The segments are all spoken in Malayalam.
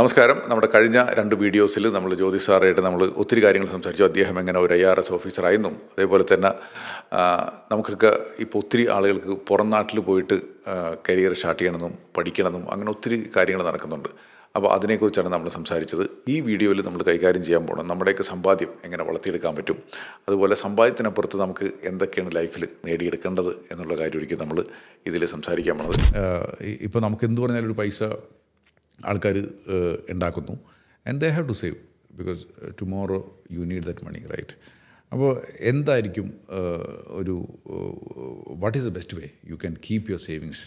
നമസ്കാരം നമ്മുടെ കഴിഞ്ഞ രണ്ട് വീഡിയോസിൽ നമ്മൾ ജ്യോതി സാറായിട്ട് നമ്മൾ ഒത്തിരി കാര്യങ്ങൾ സംസാരിച്ചു അദ്ദേഹം എങ്ങനെ ഒരു ഐ ആർ എസ് ഓഫീസറായെന്നും അതേപോലെ തന്നെ നമുക്കൊക്കെ ഇപ്പോൾ ഒത്തിരി ആളുകൾക്ക് പുറം നാട്ടിൽ പോയിട്ട് കരിയർ സ്റ്റാർട്ട് ചെയ്യണമെന്നും പഠിക്കണമെന്നും അങ്ങനെ ഒത്തിരി കാര്യങ്ങൾ നടക്കുന്നുണ്ട് അപ്പോൾ അതിനെക്കുറിച്ചാണ് നമ്മൾ സംസാരിച്ചത് ഈ വീഡിയോയിൽ നമ്മൾ കൈകാര്യം ചെയ്യാൻ പോകണം നമ്മുടെയൊക്കെ സമ്പാദ്യം എങ്ങനെ വളർത്തിയെടുക്കാൻ പറ്റും അതുപോലെ സമ്പാദ്യത്തിനപ്പുറത്ത് നമുക്ക് എന്തൊക്കെയാണ് ലൈഫിൽ നേടിയെടുക്കേണ്ടത് എന്നുള്ള കാര്യമായിരിക്കും നമ്മൾ ഇതിൽ സംസാരിക്കാൻ പോണത് ഇപ്പോൾ നമുക്ക് എന്ത് പറഞ്ഞാലും ഒരു പൈസ ആൾക്കാർ ഉണ്ടാക്കുന്നു and they have to save because tomorrow you need that money right അപ്പോൾ എന്തായിരിക്കും ഒരു what is the best way you can keep your savings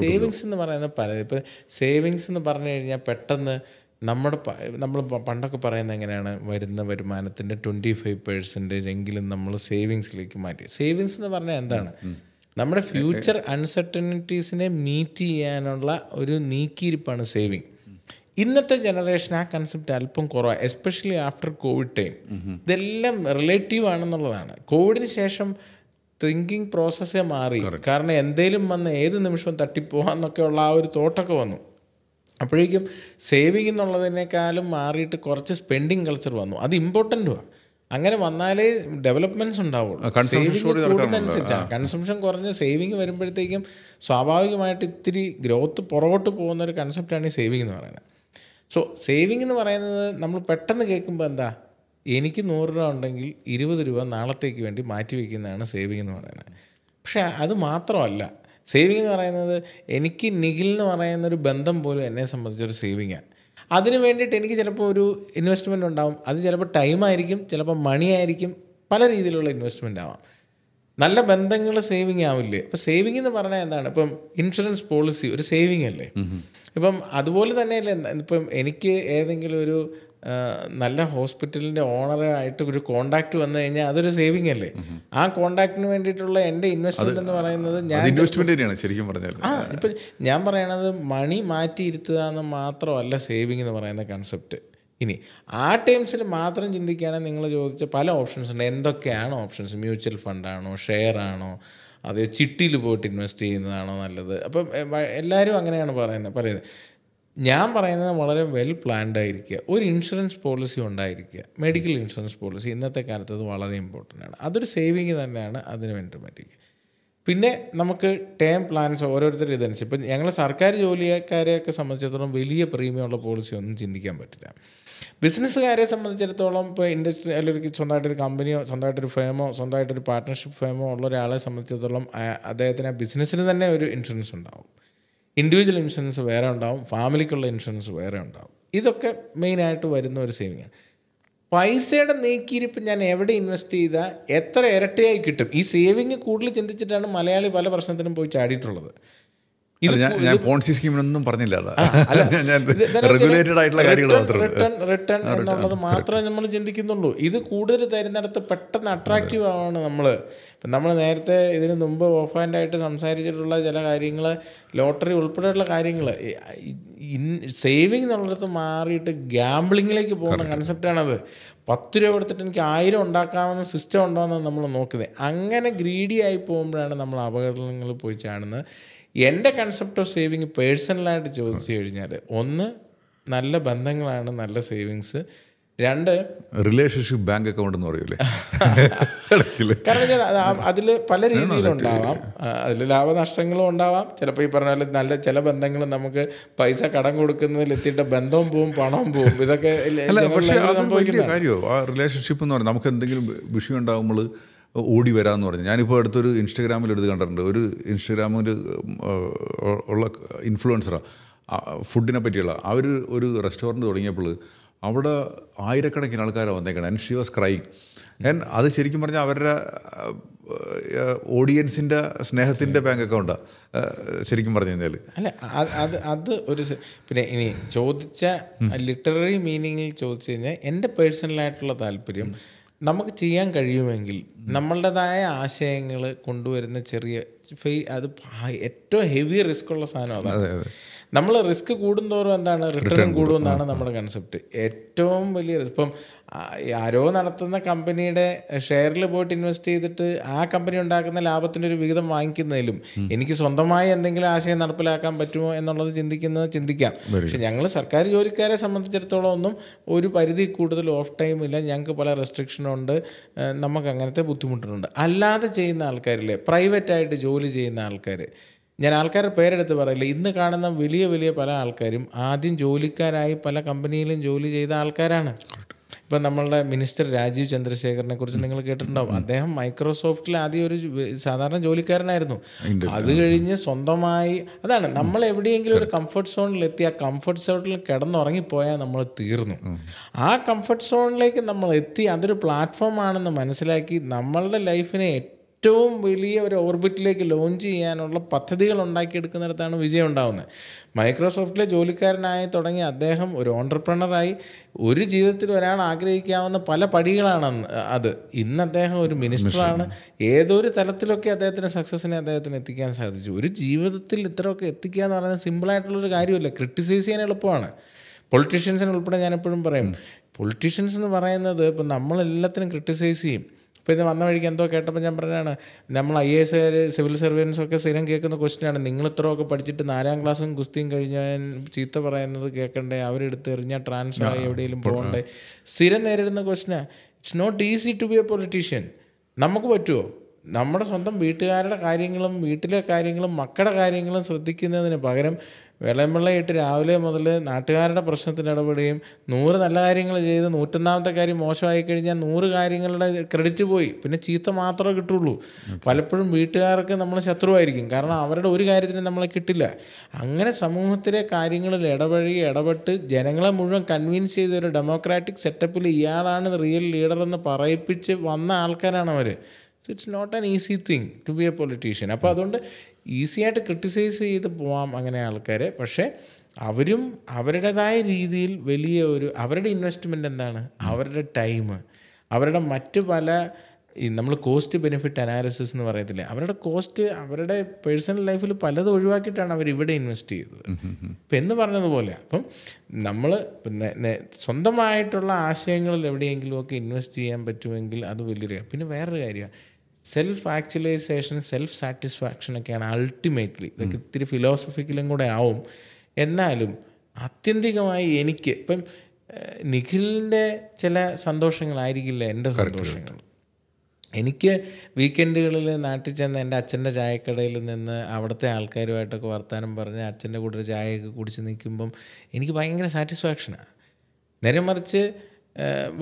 savings എന്ന് പറയുന്നത് പല ഇപ്പം സേവിങ്സ് എന്ന് പറഞ്ഞു കഴിഞ്ഞാൽ പെട്ടെന്ന് നമ്മുടെ നമ്മൾ പണ്ടൊക്കെ പറയുന്നത് എങ്ങനെയാണ് വരുന്ന വരുമാനത്തിൻ്റെ ട്വൻറ്റി ഫൈവ് പെർസെൻറ്റേജ് എങ്കിലും നമ്മൾ സേവിങ്സിലേക്ക് മാറ്റി സേവിങ്സ് എന്ന് പറഞ്ഞാൽ എന്താണ് നമ്മുടെ ഫ്യൂച്ചർ അൺസർട്ടനിറ്റീസിനെ മീറ്റ് ചെയ്യാനുള്ള ഒരു നീക്കിയിരിപ്പാണ് സേവിങ് ഇന്നത്തെ ജനറേഷൻ ആ കൺസെപ്റ്റ് അല്പം കുറവാണ് എസ്പെഷ്യലി ആഫ്റ്റർ കോവിഡ് ടൈം ഇതെല്ലാം റിലേറ്റീവ് ആണെന്നുള്ളതാണ് കോവിഡിന് ശേഷം തിങ്കിങ് പ്രോസസ്സേ മാറി കാരണം എന്തേലും വന്ന് ഏത് നിമിഷവും തട്ടിപ്പോവാന്നൊക്കെ ഉള്ള ആ ഒരു തോട്ടൊക്കെ വന്നു അപ്പോഴേക്കും സേവിങ് എന്നുള്ളതിനേക്കാളും മാറിയിട്ട് കുറച്ച് സ്പെൻഡിങ് കൾച്ചർ വന്നു അത് ആണ് അങ്ങനെ വന്നാലേ ഡെവലപ്മെന്റ്സ് ഉണ്ടാവുള്ളൂ കൂടുന്നതനുസരിച്ചാണ് കൺസംഷൻ കുറഞ്ഞ് സേവിങ് വരുമ്പോഴത്തേക്കും സ്വാഭാവികമായിട്ട് ഇത്തിരി ഗ്രോത്ത് പുറകോട്ട് പോകുന്ന ഒരു കൺസെപ്റ്റാണ് ഈ സേവിങ് എന്ന് പറയുന്നത് സോ സേവിങ് എന്ന് പറയുന്നത് നമ്മൾ പെട്ടെന്ന് കേൾക്കുമ്പോൾ എന്താ എനിക്ക് നൂറ് രൂപ ഉണ്ടെങ്കിൽ ഇരുപത് രൂപ നാളത്തേക്ക് വേണ്ടി മാറ്റി വയ്ക്കുന്നതാണ് സേവിങ് എന്ന് പറയുന്നത് പക്ഷേ അത് മാത്രമല്ല സേവിങ് എന്ന് പറയുന്നത് എനിക്ക് നിഖിൽ എന്ന് പറയുന്നൊരു ബന്ധം പോലും എന്നെ സംബന്ധിച്ചൊരു സേവിങ്ങാണ് അതിന് വേണ്ടിയിട്ട് എനിക്ക് ചിലപ്പോൾ ഒരു ഇൻവെസ്റ്റ്മെൻ്റ് ഉണ്ടാവും അത് ചിലപ്പോൾ ടൈമായിരിക്കും ചിലപ്പോൾ മണിയായിരിക്കും പല രീതിയിലുള്ള ഇൻവെസ്റ്റ്മെൻ്റ് ആവാം നല്ല ബന്ധങ്ങൾ സേവിങ് ആവില്ലേ ഇപ്പം സേവിങ് എന്ന് പറഞ്ഞാൽ എന്താണ് ഇപ്പം ഇൻഷുറൻസ് പോളിസി ഒരു സേവിങ് അല്ലേ ഇപ്പം അതുപോലെ തന്നെയല്ലേ ഇപ്പം എനിക്ക് ഏതെങ്കിലും ഒരു നല്ല ഹോസ്പിറ്റലിൻ്റെ ഓണറായിട്ട് ഒരു കോണ്ടാക്ട് വന്നു കഴിഞ്ഞാൽ അതൊരു സേവിങ് അല്ലേ ആ കോണ്ടാക്ടിന് വേണ്ടിയിട്ടുള്ള എൻ്റെ ഇൻവെസ്റ്റ്മെന്റ് എന്ന് പറയുന്നത് ഞാൻ ഇൻവെസ്റ്റ്മെന്റ് ശരിക്കും പറഞ്ഞാൽ ആ ഇപ്പം ഞാൻ പറയണത് മണി മാറ്റിയിരുത്തുക എന്ന് മാത്രമല്ല സേവിങ് എന്ന് പറയുന്ന കൺസെപ്റ്റ് ഇനി ആ ടൈംസിൽ മാത്രം ചിന്തിക്കുകയാണെങ്കിൽ നിങ്ങൾ ചോദിച്ച പല ഓപ്ഷൻസ് ഉണ്ട് എന്തൊക്കെയാണ് ഓപ്ഷൻസ് മ്യൂച്വൽ ഫണ്ടാണോ ഷെയർ ആണോ അതോ ചിട്ടിയിൽ പോയിട്ട് ഇൻവെസ്റ്റ് ചെയ്യുന്നതാണോ നല്ലത് അപ്പം എല്ലാവരും അങ്ങനെയാണ് പറയുന്നത് പറയുന്നത് ഞാൻ പറയുന്നത് വളരെ വെൽ പ്ലാൻഡ് ആയിരിക്കുക ഒരു ഇൻഷുറൻസ് പോളിസി ഉണ്ടായിരിക്കുക മെഡിക്കൽ ഇൻഷുറൻസ് പോളിസി ഇന്നത്തെ കാലത്ത് അത് വളരെ ഇമ്പോർട്ടൻ്റ് ആണ് അതൊരു സേവിങ് തന്നെയാണ് അതിന് വേണ്ടി പിന്നെ നമുക്ക് ടേം പ്ലാൻസ് ഓരോരുത്തരും ഇതനുസരിച്ച് ഇപ്പം ഞങ്ങൾ സർക്കാർ ജോലിക്കാരെയൊക്കെ സംബന്ധിച്ചിടത്തോളം വലിയ പ്രീമിയമുള്ള പോളിസി ഒന്നും ചിന്തിക്കാൻ പറ്റില്ല ബിസിനസ്സുകാരെ സംബന്ധിച്ചിടത്തോളം ഇപ്പോൾ ഇൻഡസ്ട്രി അല്ലെങ്കിൽ സ്വന്തമായിട്ടൊരു കമ്പനിയോ സ്വന്തമായിട്ടൊരു ഫേമോ സ്വന്തമായിട്ടൊരു പാർട്ട്ണർഷിപ്പ് ഫേമോ ഉള്ള ഒരാളെ സംബന്ധിച്ചിടത്തോളം അദ്ദേഹത്തിന് ആ ബിസിനസ്സിന് തന്നെ ഒരു ഇൻഷുറൻസ് ഉണ്ടാവും ഇൻഡിവിജ്വൽ ഇൻഷുറൻസ് വേറെ ഉണ്ടാവും ഫാമിലിക്കുള്ള ഇൻഷുറൻസ് വേറെ ഉണ്ടാവും ഇതൊക്കെ മെയിനായിട്ട് വരുന്ന ഒരു ആണ് പൈസയുടെ നീക്കിയിരിപ്പ് ഞാൻ എവിടെ ഇൻവെസ്റ്റ് ചെയ്താൽ എത്ര ഇരട്ടിയായി കിട്ടും ഈ സേവിങ് കൂടുതൽ ചിന്തിച്ചിട്ടാണ് മലയാളി പല പ്രശ്നത്തിനും പോയി ചാടിയിട്ടുള്ളത് ഞാൻ പോൺസി പറഞ്ഞില്ല റെഗുലേറ്റഡ് ആയിട്ടുള്ള റിട്ടേൺ എന്നുള്ളത് മാത്രമേ നമ്മൾ ചിന്തിക്കുന്നുള്ളൂ ഇത് കൂടുതൽ തരുന്നിടത്ത് പെട്ടെന്ന് അട്രാക്റ്റീവ് ആവാണ് നമ്മൾ ഇപ്പം നമ്മൾ നേരത്തെ ഇതിന് മുമ്പ് ഓഫ് ആയിട്ട് സംസാരിച്ചിട്ടുള്ള ചില കാര്യങ്ങൾ ലോട്ടറി ഉൾപ്പെടെയുള്ള കാര്യങ്ങൾ ഇൻ സേവിങ് എന്നുള്ളിടത്ത് മാറിയിട്ട് ഗ്യാംബ്ലിങ്ങിലേക്ക് പോകുന്ന കൺസെപ്റ്റാണത് പത്ത് രൂപ കൊടുത്തിട്ട് എനിക്ക് ആയിരം ഉണ്ടാക്കാവുന്ന സിസ്റ്റം ഉണ്ടോ എന്നാണ് നമ്മൾ നോക്കുന്നത് അങ്ങനെ ഗ്രീഡി ആയി പോകുമ്പോഴാണ് നമ്മൾ അപകടങ്ങളിൽ പോയി ചാടുന്നത് എൻ്റെ കൺസെപ്റ്റ് ഓഫ് സേവിങ് പേഴ്സണലായിട്ട് ചോദിച്ചു കഴിഞ്ഞാൽ ഒന്ന് നല്ല ബന്ധങ്ങളാണ് നല്ല സേവിങ്സ് രണ്ട് റിലേഷൻഷിപ്പ് ബാങ്ക് അക്കൗണ്ട് എന്ന് പറയൂലേ കാരണം ഞാൻ അതിൽ പല രീതിയിലുണ്ടാവാം അതിൽ ലാഭനഷ്ടങ്ങളും ഉണ്ടാവാം ചിലപ്പോൾ ഈ പറഞ്ഞാൽ നല്ല ചില ബന്ധങ്ങൾ നമുക്ക് പൈസ കടം കൊടുക്കുന്നതിൽ എത്തിയിട്ട് ബന്ധവും പോവും പണവും പോവും ഇതൊക്കെ ആ റിലേഷൻഷിപ്പ് എന്ന് പറഞ്ഞാൽ നമുക്ക് എന്തെങ്കിലും വിഷയം ഉണ്ടാകുമ്പോൾ ഓടി വരാമെന്ന് പറഞ്ഞു ഞാനിപ്പോൾ അടുത്തൊരു ഇൻസ്റ്റഗ്രാമിൽ എടുത്ത് കണ്ടിട്ടുണ്ട് ഒരു ഇൻസ്റ്റഗ്രാമിൽ ഉള്ള ഇൻഫ്ലുവൻസറാണ് ഫുഡിനെ പറ്റിയുള്ള അവർ ഒരു റെസ്റ്റോറൻറ്റ് തുടങ്ങിയപ്പോൾ അവിടെ ആയിരക്കണക്കിന് ആൾക്കാരാണ് വന്നേക്കണം and she was crying and അത് ശരിക്കും പറഞ്ഞാൽ അവരുടെ ഓഡിയൻസിൻ്റെ സ്നേഹത്തിൻ്റെ ബാങ്ക് അക്കൗണ്ടാണ് ശരിക്കും പറഞ്ഞു കഴിഞ്ഞാൽ അല്ല അത് അത് ഒരു പിന്നെ ഇനി ചോദിച്ച ലിറ്റററി മീനിങ്ങിൽ ചോദിച്ചു കഴിഞ്ഞാൽ എൻ്റെ പേഴ്സണലായിട്ടുള്ള താല്പര്യം നമുക്ക് ചെയ്യാൻ കഴിയുമെങ്കിൽ നമ്മളുടേതായ ആശയങ്ങൾ കൊണ്ടുവരുന്ന ചെറിയ ഫെയ് അത് ഏറ്റവും ഹെവി റിസ്ക് ഉള്ള സാധനം അതാണ് നമ്മൾ റിസ്ക് കൂടുന്തോറും എന്താണ് റിട്ടേൺ കൂടുമെന്നാണ് നമ്മുടെ കൺസെപ്റ്റ് ഏറ്റവും വലിയ ഇപ്പം ആരോ നടത്തുന്ന കമ്പനിയുടെ ഷെയറിൽ പോയിട്ട് ഇൻവെസ്റ്റ് ചെയ്തിട്ട് ആ കമ്പനി ഉണ്ടാക്കുന്ന ലാഭത്തിൻ്റെ ഒരു വിഹിതം വാങ്ങിക്കുന്നതിലും എനിക്ക് സ്വന്തമായി എന്തെങ്കിലും ആശയം നടപ്പിലാക്കാൻ പറ്റുമോ എന്നുള്ളത് ചിന്തിക്കുന്നത് ചിന്തിക്കാം പക്ഷെ ഞങ്ങൾ സർക്കാർ ജോലിക്കാരെ സംബന്ധിച്ചിടത്തോളം ഒന്നും ഒരു പരിധി കൂടുതൽ ഓഫ് ടൈം ഇല്ല ഞങ്ങൾക്ക് പല റെസ്ട്രിക്ഷനുണ്ട് നമുക്ക് അങ്ങനത്തെ ബുദ്ധിമുട്ടുണ്ട് അല്ലാതെ ചെയ്യുന്ന ആൾക്കാരില്ലേ പ്രൈവറ്റായിട്ട് ജോലി ചെയ്യുന്ന ആൾക്കാർ ഞാൻ ആൾക്കാരുടെ പേരെടുത്ത് പറയില്ല ഇന്ന് കാണുന്ന വലിയ വലിയ പല ആൾക്കാരും ആദ്യം ജോലിക്കാരായി പല കമ്പനിയിലും ജോലി ചെയ്ത ആൾക്കാരാണ് ഇപ്പം നമ്മളുടെ മിനിസ്റ്റർ രാജീവ് ചന്ദ്രശേഖറിനെ കുറിച്ച് നിങ്ങൾ കേട്ടിട്ടുണ്ടാവും അദ്ദേഹം മൈക്രോസോഫ്റ്റിൽ ആദ്യം ഒരു സാധാരണ ജോലിക്കാരനായിരുന്നു അത് കഴിഞ്ഞ് സ്വന്തമായി അതാണ് നമ്മൾ എവിടെയെങ്കിലും ഒരു കംഫർട്ട് സോണിൽ എത്തി ആ കംഫർട്ട് സോണിൽ കിടന്നുറങ്ങിപ്പോയാൽ നമ്മൾ തീർന്നു ആ കംഫർട്ട് സോണിലേക്ക് നമ്മൾ എത്തി അതൊരു പ്ലാറ്റ്ഫോമാണെന്ന് മനസ്സിലാക്കി നമ്മളുടെ ലൈഫിനെ ഏറ്റവും വലിയ ഒരു ഓർബിറ്റിലേക്ക് ലോഞ്ച് ചെയ്യാനുള്ള പദ്ധതികൾ ഉണ്ടാക്കിയെടുക്കുന്നിടത്താണ് വിജയം ഉണ്ടാകുന്നത് മൈക്രോസോഫ്റ്റിലെ ജോലിക്കാരനായി തുടങ്ങി അദ്ദേഹം ഒരു ഓണ്ടർപ്രണറായി ഒരു ജീവിതത്തിൽ ഒരാൾ ആഗ്രഹിക്കാവുന്ന പല പടികളാണ് അത് ഇന്ന് അദ്ദേഹം ഒരു മിനിസ്റ്ററാണ് ഏതൊരു തലത്തിലൊക്കെ അദ്ദേഹത്തിന് സക്സസ്സിനെ അദ്ദേഹത്തിന് എത്തിക്കാൻ സാധിച്ചു ഒരു ജീവിതത്തിൽ ഇത്രയൊക്കെ എത്തിക്കുക എന്ന് പറയുന്നത് സിമ്പിളായിട്ടുള്ളൊരു കാര്യമല്ല ക്രിട്ടിസൈസ് ചെയ്യാൻ എളുപ്പമാണ് പൊളിറ്റീഷ്യൻസിനെ ഉൾപ്പെടെ ഞാനെപ്പോഴും പറയും പൊളിറ്റീഷ്യൻസ് എന്ന് പറയുന്നത് ഇപ്പം നമ്മളെല്ലാത്തിനും ക്രിട്ടിസൈസ് ചെയ്യും ഇപ്പോൾ ഇത് വന്ന വഴിക്ക് എന്തോ കേട്ടപ്പോൾ ഞാൻ പറഞ്ഞാണ് നമ്മൾ ഐ എസ് ആർ സിവിൽ സർവീസൊക്കെ സ്ഥിരം കേൾക്കുന്ന ക്വസ്റ്റ്യനാണ് നിങ്ങൾ ഇത്രയൊക്കെ പഠിച്ചിട്ട് നാലാം ക്ലാസ്സും ഗുസ്തിയും കഴിഞ്ഞാൽ ചീത്ത പറയുന്നത് കേൾക്കണ്ടേ അവരെടുത്ത് എറിഞ്ഞാൽ ട്രാൻസ്ഫർ ആയി എവിടെയെങ്കിലും പോകണ്ടേ സ്ഥിരം നേരിടുന്ന ക്വസ്റ്റിനാണ് it's not easy to be a politician നമുക്ക് പറ്റുമോ നമ്മുടെ സ്വന്തം വീട്ടുകാരുടെ കാര്യങ്ങളും വീട്ടിലെ കാര്യങ്ങളും മക്കളുടെ കാര്യങ്ങളും ശ്രദ്ധിക്കുന്നതിന് പകരം വിളമ്പിള്ളയിട്ട് രാവിലെ മുതൽ നാട്ടുകാരുടെ പ്രശ്നത്തിന് ഇടപെടുകയും നൂറ് നല്ല കാര്യങ്ങൾ ചെയ്ത് നൂറ്റൊന്നാമത്തെ കാര്യം മോശമായി കഴിഞ്ഞാൽ നൂറ് കാര്യങ്ങളുടെ ക്രെഡിറ്റ് പോയി പിന്നെ ചീത്ത മാത്രമേ കിട്ടുള്ളൂ പലപ്പോഴും വീട്ടുകാർക്ക് നമ്മൾ ശത്രുവായിരിക്കും കാരണം അവരുടെ ഒരു കാര്യത്തിനും നമ്മളെ കിട്ടില്ല അങ്ങനെ സമൂഹത്തിലെ കാര്യങ്ങളിൽ ഇടപഴകി ഇടപെട്ട് ജനങ്ങളെ മുഴുവൻ കൺവിൻസ് ചെയ്ത ഒരു ഡെമോക്രാറ്റിക് സെറ്റപ്പിൽ ഇയാളാണ് റിയൽ ലീഡർ എന്ന് പറയിപ്പിച്ച് വന്ന ആൾക്കാരാണ് അവർ so it's not an easy thing to be a politician അപ്പോൾ അതുകൊണ്ട് ഈസിയായിട്ട് ക്രിട്ടിസൈസ് ചെയ്ത് പോവാം അങ്ങനെ ആൾക്കാരെ പക്ഷേ അവരും അവരുടേതായ രീതിയിൽ വലിയ ഒരു അവരുടെ ഇൻവെസ്റ്റ്മെൻ്റ് എന്താണ് അവരുടെ ടൈം അവരുടെ മറ്റ് പല നമ്മൾ കോസ്റ്റ് ബെനിഫിറ്റ് അനാലിസിസ് എന്ന് പറയത്തില്ലേ അവരുടെ കോസ്റ്റ് അവരുടെ പേഴ്സണൽ ലൈഫിൽ പലതും ഒഴിവാക്കിയിട്ടാണ് അവർ ഇവിടെ ഇൻവെസ്റ്റ് ചെയ്തത് ഇപ്പം എന്ന് പറഞ്ഞതുപോലെ അപ്പം നമ്മൾ സ്വന്തമായിട്ടുള്ള ആശയങ്ങളിൽ എവിടെയെങ്കിലുമൊക്കെ ഇൻവെസ്റ്റ് ചെയ്യാൻ പറ്റുമെങ്കിൽ അത് വലിയൊരു പിന്നെ വേറൊരു കാര്യമാണ് സെൽഫ് ആക്ച്വലൈസേഷൻ സെൽഫ് സാറ്റിസ്ഫാക്ഷൻ ഒക്കെയാണ് അൾട്ടിമേറ്റ്ലി ഇതൊക്കെ ഇത്തിരി ഫിലോസഫിക്കലും കൂടെ ആവും എന്നാലും ആത്യന്തികമായി എനിക്ക് ഇപ്പം നിഖിലിൻ്റെ ചില സന്തോഷങ്ങളായിരിക്കില്ല എൻ്റെ സന്തോഷങ്ങൾ എനിക്ക് വീക്കെൻഡുകളിൽ നാട്ടിൽ ചെന്ന് എൻ്റെ അച്ഛൻ്റെ ചായക്കടയിൽ നിന്ന് അവിടുത്തെ ആൾക്കാരുമായിട്ടൊക്കെ വർത്തമാനം പറഞ്ഞ് അച്ഛൻ്റെ കൂടെ ഒരു ചായയൊക്കെ കുടിച്ച് നിൽക്കുമ്പം എനിക്ക് ഭയങ്കര സാറ്റിസ്ഫാക്ഷനാണ് നേരെ മറിച്ച്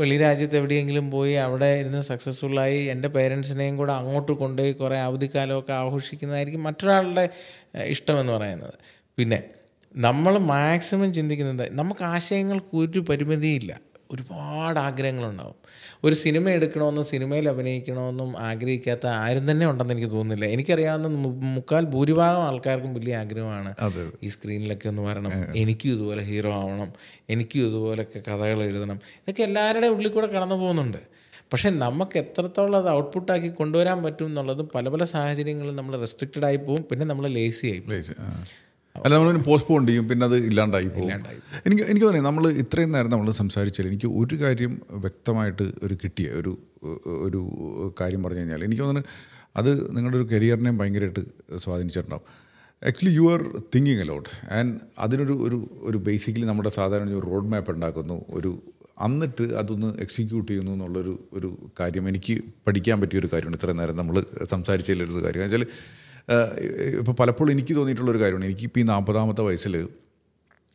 വെളിരാജ്യത്ത് എവിടെയെങ്കിലും പോയി അവിടെ ഇരുന്ന് സക്സസ്ഫുള്ളായി എൻ്റെ പേരൻസിനെയും കൂടെ അങ്ങോട്ട് കൊണ്ടുപോയി കുറേ അവധിക്കാലമൊക്കെ ആഘോഷിക്കുന്നതായിരിക്കും മറ്റൊരാളുടെ ഇഷ്ടമെന്ന് പറയുന്നത് പിന്നെ നമ്മൾ മാക്സിമം ചിന്തിക്കുന്നത് നമുക്ക് ആശയങ്ങൾക്ക് ഒരു പരിമിതിയില്ല ഒരുപാട് ആഗ്രഹങ്ങളുണ്ടാവും ഒരു സിനിമ എടുക്കണമെന്നും സിനിമയിൽ അഭിനയിക്കണമെന്നും ആഗ്രഹിക്കാത്ത ആരും തന്നെ ഉണ്ടെന്ന് എനിക്ക് തോന്നുന്നില്ല എനിക്കറിയാവുന്ന മുക്കാൽ ഭൂരിഭാഗം ആൾക്കാർക്കും വലിയ ആഗ്രഹമാണ് ഈ സ്ക്രീനിലൊക്കെ ഒന്ന് വരണം എനിക്കും ഇതുപോലെ ഹീറോ ആവണം എനിക്കും ഇതുപോലൊക്കെ കഥകൾ എഴുതണം ഇതൊക്കെ എല്ലാവരുടെ ഉള്ളിൽ കൂടെ കടന്നു പോകുന്നുണ്ട് പക്ഷേ നമുക്ക് എത്രത്തോളം അത് ഔട്ട്പുട്ടാക്കി കൊണ്ടുവരാൻ പറ്റും എന്നുള്ളത് പല പല സാഹചര്യങ്ങളിൽ നമ്മൾ റെസ്ട്രിക്റ്റഡ് ആയി പോവും പിന്നെ നമ്മൾ ലേസി ആയി അല്ല നമ്മൾ പോസ്റ്റ്പോൺ ചെയ്യും പിന്നെ അത് ഇല്ലാണ്ടായി പോകും എനിക്ക് എനിക്ക് തോന്നി നമ്മൾ ഇത്രയും നേരം നമ്മൾ സംസാരിച്ചാൽ എനിക്ക് ഒരു കാര്യം വ്യക്തമായിട്ട് ഒരു കിട്ടിയ ഒരു ഒരു കാര്യം പറഞ്ഞു കഴിഞ്ഞാൽ എനിക്ക് തോന്നുന്നു അത് നിങ്ങളുടെ ഒരു കരിയറിനെയും ഭയങ്കരമായിട്ട് സ്വാധീനിച്ചിട്ടുണ്ടാവും actually you are thinking aloud and അതിനൊരു ഒരു ഒരു ബേസിക്കലി നമ്മുടെ സാധാരണ ഒരു റോഡ് മാപ്പ് ഉണ്ടാക്കുന്നു ഒരു എന്നിട്ട് അതൊന്ന് എക്സിക്യൂട്ട് ചെയ്യുന്നു എന്നുള്ളൊരു ഒരു കാര്യം എനിക്ക് പഠിക്കാൻ പറ്റിയൊരു കാര്യമാണ് ഇത്രയും നേരം നമ്മൾ സംസാരിച്ചതിലൊരു കാര്യം വെച്ചാൽ ഇപ്പോൾ പലപ്പോഴും എനിക്ക് തോന്നിയിട്ടുള്ളൊരു കാര്യമാണ് എനിക്കിപ്പോൾ ഈ നാൽപ്പതാമത്തെ വയസ്സിൽ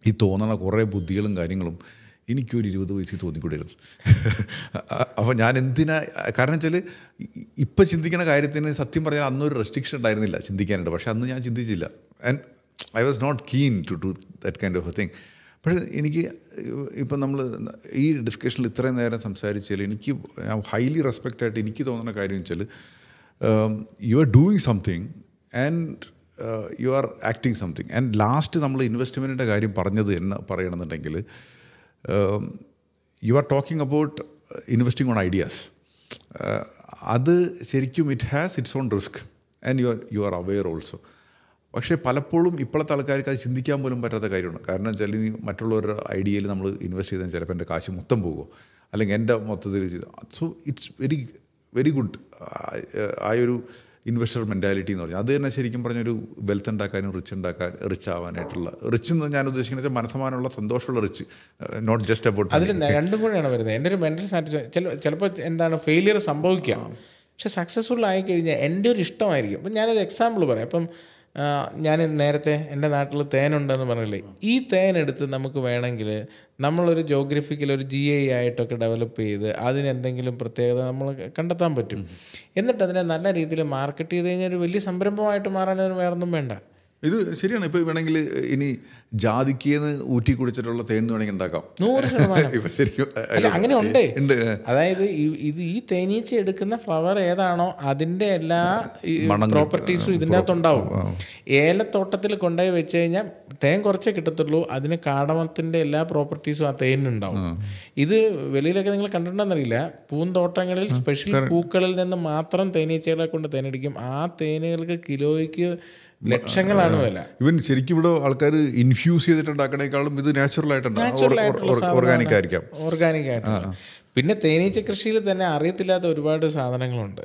ഈ തോന്നണ കുറേ ബുദ്ധികളും കാര്യങ്ങളും എനിക്കൊരു ഇരുപത് വയസ്സിൽ തോന്നിക്കൂടായിരുന്നു അപ്പോൾ ഞാൻ എന്തിനാ കാരണം വെച്ചാൽ ഇപ്പം ചിന്തിക്കണ കാര്യത്തിന് സത്യം പറഞ്ഞാൽ അന്നൊരു റെസ്ട്രിക്ഷൻ ഉണ്ടായിരുന്നില്ല ചിന്തിക്കാനായിട്ട് പക്ഷേ അന്ന് ഞാൻ ചിന്തിച്ചില്ല and I was not keen to do that kind of a thing പക്ഷേ എനിക്ക് ഇപ്പം നമ്മൾ ഈ ഡിസ്കഷനിൽ ഇത്രയും നേരം സംസാരിച്ചാൽ എനിക്ക് ഹൈലി റെസ്പെക്റ്റ് ആയിട്ട് എനിക്ക് തോന്നുന്ന കാര്യം വെച്ചാൽ you are doing something and you are acting something and last നമ്മൾ ഇൻവെസ്റ്റ്മെൻറ്റിൻ്റെ കാര്യം പറഞ്ഞത് എന്ന് പറയണമെന്നുണ്ടെങ്കിൽ you are talking about investing on ideas അത് ശരിക്കും it has its own risk and you are you are aware also പക്ഷേ പലപ്പോഴും ഇപ്പോഴത്തെ ആൾക്കാർക്ക് അത് ചിന്തിക്കാൻ പോലും പറ്റാത്ത കാര്യമാണ് കാരണം വെച്ചാൽ ഇനി മറ്റുള്ളവരുടെ ഐഡിയയിൽ നമ്മൾ ഇൻവെസ്റ്റ് ചെയ്താൽ ചിലപ്പോൾ എൻ്റെ കാശ് മൊത്തം പോകുമോ അല്ലെങ്കിൽ എൻ്റെ മൊത്തത്തിൽ ചെയ്തു so it's very very good ആ ഒരു ഇൻവെസ്റ്റർ മെൻറ്റാലിറ്റി എന്ന് പറഞ്ഞാൽ അത് തന്നെ ശരിക്കും പറഞ്ഞൊരു വെൽത്ത് ഉണ്ടാക്കാനും റിച്ച് ഉണ്ടാക്കാൻ റിച്ച് ആവാനായിട്ടുള്ള റിച്ച് എന്ന് ഞാൻ ഉദ്ദേശിക്കുന്നത് മനസ്സമാനമുള്ള സന്തോഷമുള്ള റിച്ച് നോട്ട് ജസ്റ്റ് അബൌട്ട് അതിൽ രണ്ടും കൂടെയാണ് വരുന്നത് എൻ്റെ ഒരു മെൻ്റൽ സാറ്റിസ്ഫാക്ഷൻ ചിലപ്പോൾ എന്താണ് ഫെയിലിയർ സംഭവിക്കാം പക്ഷെ സക്സസ്ഫുൾ ആയി കഴിഞ്ഞാൽ എൻ്റെ ഒരു ഇഷ്ടമായിരിക്കും അപ്പം ഞാനൊരു എക്സാമ്പിൾ പറയാം അപ്പം ഞാൻ നേരത്തെ എൻ്റെ നാട്ടിൽ തേനുണ്ടെന്ന് പറഞ്ഞില്ലേ ഈ തേനെടുത്ത് നമുക്ക് വേണമെങ്കിൽ നമ്മളൊരു ജോഗ്രഫിക്കൽ ഒരു ജി ഐ ആയിട്ടൊക്കെ ഡെവലപ്പ് ചെയ്ത് അതിനെന്തെങ്കിലും പ്രത്യേകത നമ്മൾ കണ്ടെത്താൻ പറ്റും എന്നിട്ട് അതിനെ നല്ല രീതിയിൽ മാർക്കറ്റ് ചെയ്ത് കഴിഞ്ഞാൽ ഒരു വലിയ സംരംഭമായിട്ട് മാറാനൊന്നും വേറൊന്നും വേണ്ട ഇത് ശരിയാണ് ഇപ്പോൾ വേണമെങ്കിൽ ഇനി ജാതിക്കേന്ന് ഊറ്റി കുടിച്ചിട്ടുള്ള തേൻ വേണമെങ്കിൽ ഉണ്ടാക്കാം നൂറ് ശതമാനം ശരിക്കും അങ്ങനെ ഉണ്ട് അതായത് ഇത് ഈ തേനീച്ച എടുക്കുന്ന ഫ്ലവർ ഏതാണോ അതിൻ്റെ എല്ലാ പ്രോപ്പർട്ടീസും ഇതിൻ്റെ അകത്തുണ്ടാവും ഏലത്തോട്ടത്തിൽ കൊണ്ടുപോയി വെച്ച് കഴിഞ്ഞാൽ തേൻ കുറച്ചേ കിട്ടത്തുള്ളൂ അതിന് കാടമത്തിൻ്റെ എല്ലാ പ്രോപ്പർട്ടീസും ആ തേനുണ്ടാവും ഇത് വെളിയിലൊക്കെ നിങ്ങൾ കണ്ടിട്ടുണ്ടെന്നറിയില്ല പൂന്തോട്ടങ്ങളിൽ സ്പെഷ്യൽ പൂക്കളിൽ നിന്ന് മാത്രം തേനീച്ചകളെ കൊണ്ട് തേനടിക്കും ആ തേനുകൾക്ക് കിലോയ്ക്ക് ലക്ഷങ്ങളാണ് വില ഇവൻ ശരിക്കും ഇവിടെ ആൾക്കാർ ഇൻഫ്യൂസ് ചെയ്തിട്ടുണ്ടാക്കണേക്കാളും ഇത് നാച്ചുറൽ ആയിട്ടുണ്ടാകും ഓർഗാനിക് ആയിരിക്കാം ഓർഗാനിക് ആയിട്ട് പിന്നെ തേനീച്ച കൃഷിയിൽ തന്നെ അറിയത്തില്ലാത്ത ഒരുപാട് സാധനങ്ങളുണ്ട്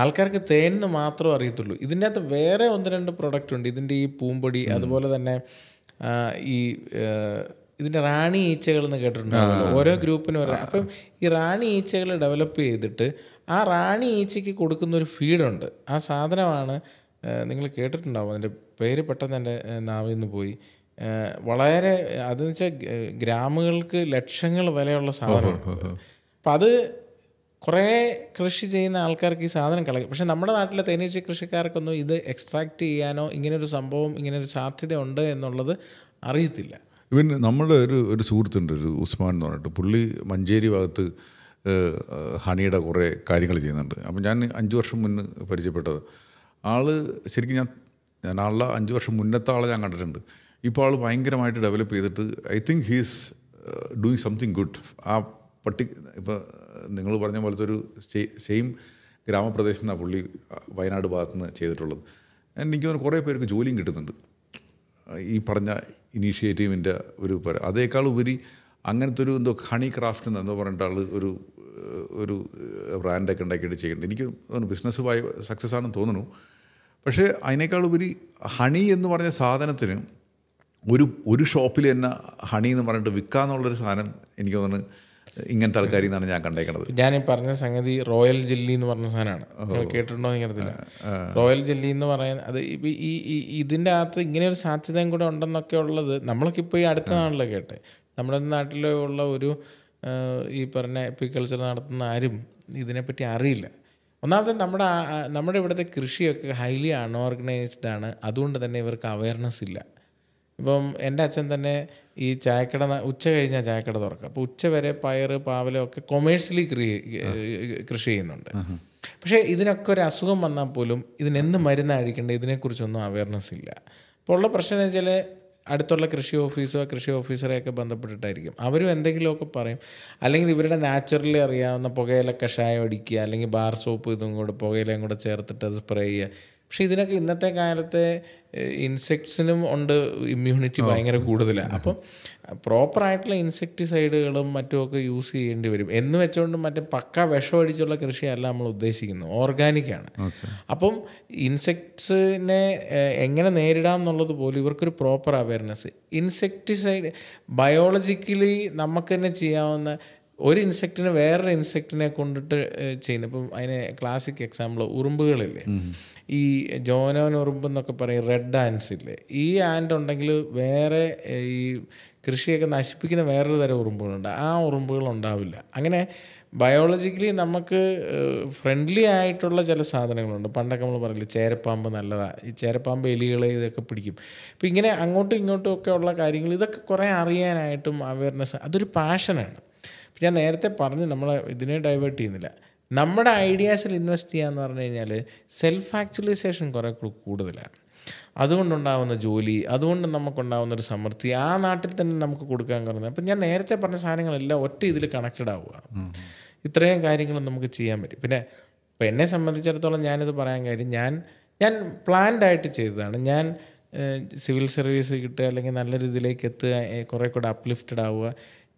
ആൾക്കാർക്ക് തേനിന്ന് മാത്രമേ അറിയത്തുള്ളൂ ഇതിൻ്റെ അകത്ത് വേറെ ഒന്ന് രണ്ട് പ്രൊഡക്റ്റ് ഉണ്ട് ഇതിൻ്റെ ഈ പൂമ്പൊടി അതുപോലെ തന്നെ ഈ ഇതിൻ്റെ റാണി ഈച്ചകൾ എന്ന് കേട്ടിട്ടുണ്ടാവുമല്ലോ ഓരോ ഗ്രൂപ്പിനും ഓരോ അപ്പം ഈ റാണി ഈച്ചകൾ ഡെവലപ്പ് ചെയ്തിട്ട് ആ റാണി ഈച്ചയ്ക്ക് കൊടുക്കുന്ന ഒരു ഫീഡുണ്ട് ആ സാധനമാണ് നിങ്ങൾ കേട്ടിട്ടുണ്ടാവും അതിൻ്റെ പേര് പെട്ടെന്ന് എൻ്റെ നാവിൽ നിന്ന് പോയി വളരെ അതെന്ന് വെച്ചാൽ ഗ്രാമങ്ങൾക്ക് ലക്ഷങ്ങൾ വിലയുള്ള സാധനം അപ്പം അത് കുറേ കൃഷി ചെയ്യുന്ന ആൾക്കാർക്ക് ഈ സാധനം കളയും പക്ഷേ നമ്മുടെ നാട്ടിലെ തേനീച്ച കൃഷിക്കാർക്കൊന്നും ഇത് എക്സ്ട്രാക്ട് ചെയ്യാനോ ഇങ്ങനൊരു സംഭവം ഇങ്ങനൊരു സാധ്യത ഉണ്ട് എന്നുള്ളത് അറിയത്തില്ല ഇവൻ നമ്മുടെ ഒരു ഒരു സുഹൃത്തുണ്ട് ഒരു ഉസ്മാൻ എന്ന് പറഞ്ഞിട്ട് പുള്ളി മഞ്ചേരി ഭാഗത്ത് ഹണിയുടെ കുറേ കാര്യങ്ങൾ ചെയ്യുന്നുണ്ട് അപ്പം ഞാൻ അഞ്ച് വർഷം മുന്നേ പരിചയപ്പെട്ടത് ആള് ശരിക്കും ഞാൻ ഞാൻ ആളുടെ അഞ്ച് വർഷം മുന്നത്തെ ആളെ ഞാൻ കണ്ടിട്ടുണ്ട് ഇപ്പോൾ ആൾ ഭയങ്കരമായിട്ട് ഡെവലപ്പ് ചെയ്തിട്ട് I think he's doing something good ആ പട്ടി ഇപ്പോൾ നിങ്ങൾ പറഞ്ഞ പോലത്തെ ഒരു സെയിം ഗ്രാമപ്രദേശം എന്നാണ് പുള്ളി വയനാട് ഭാഗത്തു നിന്ന് ചെയ്തിട്ടുള്ളത് എനിക്ക് തോന്നുന്നു കുറേ പേർക്ക് ജോലിയും കിട്ടുന്നുണ്ട് ഈ പറഞ്ഞ ഇനീഷ്യേറ്റീവിൻ്റെ ഒരു പര അതേക്കാൾ ഉപരി അങ്ങനത്തെ ഒരു എന്തോ ഹണി ക്രാഫ്റ്റ് എന്നെന്തോ പറഞ്ഞിട്ട് ആൾ ഒരു ഒരു ബ്രാൻഡൊക്കെ ഉണ്ടാക്കിയിട്ട് ചെയ്യുന്നുണ്ട് എനിക്ക് തോന്നുന്നു ബിസിനസ് സക്സസ് ആണെന്ന് തോന്നുന്നു പക്ഷേ അതിനേക്കാൾ ഉപരി ഹണി എന്ന് പറഞ്ഞ സാധനത്തിന് ഒരു ഒരു ഷോപ്പിൽ തന്നെ ഹണി എന്ന് പറഞ്ഞിട്ട് വിൽക്കാന്നുള്ളൊരു സാധനം എനിക്ക് തോന്നുന്നു ഇങ്ങനത്തെ ആൾക്കാരിൽ നിന്നാണ് ഞാൻ കണ്ടേക്കുന്നത് ഞാൻ ഈ പറഞ്ഞ സംഗതി റോയൽ ജെല്ലി എന്ന് പറഞ്ഞ സാധനമാണ് കേട്ടിട്ടുണ്ടോ എന്ന് റോയൽ ജെല്ലി എന്ന് പറയാൻ അത് ഈ ഇതിൻ്റെ അകത്ത് ഇങ്ങനെ ഒരു സാധ്യതയും കൂടെ ഉണ്ടെന്നൊക്കെ ഉള്ളത് നമ്മളൊക്കെ ഇപ്പോൾ ഈ അടുത്ത നാളിലെ കേട്ടെ നമ്മുടെ നാട്ടിലുള്ള ഒരു ഈ പറഞ്ഞ എപ്പിക്കൾച്ചർ നടത്തുന്ന ആരും ഇതിനെപ്പറ്റി അറിയില്ല ഒന്നാമത് നമ്മുടെ നമ്മുടെ ഇവിടുത്തെ കൃഷിയൊക്കെ ഹൈലി അൺഓർഗനൈസ്ഡ് ആണ് അതുകൊണ്ട് തന്നെ ഇവർക്ക് അവയർനെസ് ഇല്ല ഇപ്പം എൻ്റെ അച്ഛൻ തന്നെ ഈ ചായക്കട ഉച്ച കഴിഞ്ഞാൽ ചായക്കട തുറക്കുക അപ്പോൾ ഉച്ച വരെ പയർ പാവലം ഒക്കെ കൊമേഴ്ഷ്യലി കൃഷി ചെയ്യുന്നുണ്ട് പക്ഷേ ഇതിനൊക്കെ ഒരു അസുഖം വന്നാൽ പോലും ഇതിനെന്ത് മരുന്ന് അഴിക്കേണ്ടത് ഇതിനെക്കുറിച്ചൊന്നും അവയർനെസ് ഇല്ല അപ്പോൾ ഉള്ള പ്രശ്നം എന്ന് വെച്ചാൽ അടുത്തുള്ള കൃഷി ഓഫീസോ കൃഷി ഓഫീസറെയൊക്കെ ബന്ധപ്പെട്ടിട്ടായിരിക്കും അവരും എന്തെങ്കിലുമൊക്കെ പറയും അല്ലെങ്കിൽ ഇവരുടെ നാച്ചുറലി അറിയാവുന്ന പുകയില കഷായം അടിക്കുക അല്ലെങ്കിൽ ബാർ സോപ്പ് ഇതും കൂടെ പുകയിലയും കൂടെ ചേർത്തിട്ട് അത് സ്പ്രേ ചെയ്യുക പക്ഷെ ഇതിനൊക്കെ ഇന്നത്തെ കാലത്തെ ഇൻസെക്ട്സിനും ഉണ്ട് ഇമ്മ്യൂണിറ്റി ഭയങ്കര കൂടുതലാണ് അപ്പം പ്രോപ്പറായിട്ടുള്ള ഇൻസെക്ടിസൈഡുകളും ഒക്കെ യൂസ് ചെയ്യേണ്ടി വരും എന്ന് വെച്ചുകൊണ്ട് മറ്റേ പക്ക വിഷമടിച്ചുള്ള കൃഷിയല്ല നമ്മൾ ഉദ്ദേശിക്കുന്നത് ഓർഗാനിക്കാണ് അപ്പം ഇൻസെക്ട്സിനെ എങ്ങനെ നേരിടാം എന്നുള്ളത് പോലും ഇവർക്കൊരു പ്രോപ്പർ അവയർനെസ് ഇൻസെക്ടിസൈഡ് ബയോളജിക്കലി നമുക്ക് തന്നെ ചെയ്യാവുന്ന ഒരു ഇൻസെക്റ്റിനെ വേറൊരു ഇൻസെക്റ്റിനെ കൊണ്ടിട്ട് ചെയ്യുന്ന ഇപ്പം അതിന് ക്ലാസിക് എക്സാമ്പിൾ ഉറുമ്പുകളില്ലേ ഈ ജോനോൻ ഉറുമ്പ് എന്നൊക്കെ പറയും റെഡ് ആൻഡ്സ് ഇല്ലേ ഈ ആൻഡ് ഉണ്ടെങ്കിൽ വേറെ ഈ കൃഷിയൊക്കെ നശിപ്പിക്കുന്ന വേറൊരു തരം ഉറുമ്പുകളുണ്ട് ആ ഉറുമ്പുകൾ ഉണ്ടാവില്ല അങ്ങനെ ബയോളജിക്കലി നമുക്ക് ഫ്രണ്ട്ലി ആയിട്ടുള്ള ചില സാധനങ്ങളുണ്ട് പണ്ടൊക്കെ നമ്മൾ പറയില്ല ചേരപ്പാമ്പ് നല്ലതാണ് ഈ ചേരപ്പാമ്പ് എലികളെ ഇതൊക്കെ പിടിക്കും അപ്പം ഇങ്ങനെ അങ്ങോട്ടും ഇങ്ങോട്ടും ഒക്കെ ഉള്ള കാര്യങ്ങൾ ഇതൊക്കെ കുറേ അറിയാനായിട്ടും അവയർനെസ് അതൊരു പാഷനാണ് ഞാൻ നേരത്തെ പറഞ്ഞ് നമ്മൾ ഇതിനെ ഡൈവേർട്ട് ചെയ്യുന്നില്ല നമ്മുടെ ഐഡിയാസിൽ ഇൻവെസ്റ്റ് ചെയ്യാന്ന് പറഞ്ഞു കഴിഞ്ഞാൽ സെൽഫ് ആക്ച്വലൈസേഷൻ കുറേ കൂടുതലാണ് അതുകൊണ്ടുണ്ടാവുന്ന ജോലി അതുകൊണ്ട് നമുക്കുണ്ടാവുന്ന ഒരു സമൃദ്ധി ആ നാട്ടിൽ തന്നെ നമുക്ക് കൊടുക്കാൻ കുറഞ്ഞത് അപ്പം ഞാൻ നേരത്തെ പറഞ്ഞ സാധനങ്ങളെല്ലാം ഒറ്റ ഇതിൽ കണക്റ്റഡ് ആവുക ഇത്രയും കാര്യങ്ങൾ നമുക്ക് ചെയ്യാൻ പറ്റും പിന്നെ ഇപ്പം എന്നെ സംബന്ധിച്ചിടത്തോളം ഞാനിത് പറയാൻ കാര്യം ഞാൻ ഞാൻ പ്ലാൻഡ് ആയിട്ട് ചെയ്തതാണ് ഞാൻ സിവിൽ സർവീസ് കിട്ടുക അല്ലെങ്കിൽ നല്ല രീതിയിലേക്ക് എത്തുക കുറേ കൂടെ അപ്ലിഫ്റ്റഡ് ആവുക